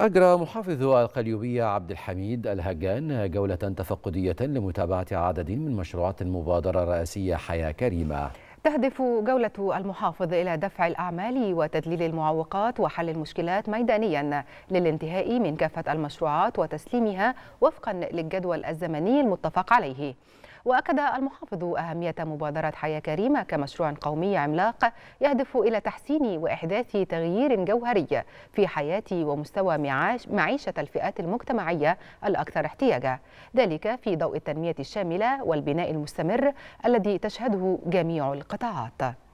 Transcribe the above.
أجرى محافظ القليوبية عبد الحميد الهجان جولة تفقدية لمتابعة عدد من مشروعات المبادرة الرئاسية حياة كريمة تهدف جولة المحافظ إلى دفع الأعمال وتذليل المعوقات وحل المشكلات ميدانيا للانتهاء من كافة المشروعات وتسليمها وفقا للجدول الزمني المتفق عليه وأكد المحافظ أهمية مبادرة حياة كريمة كمشروع قومي عملاق يهدف إلى تحسين وإحداث تغيير جوهري في حياة ومستوى معيشة الفئات المجتمعية الأكثر احتياجا ذلك في ضوء التنمية الشاملة والبناء المستمر الذي تشهده جميع القطاعات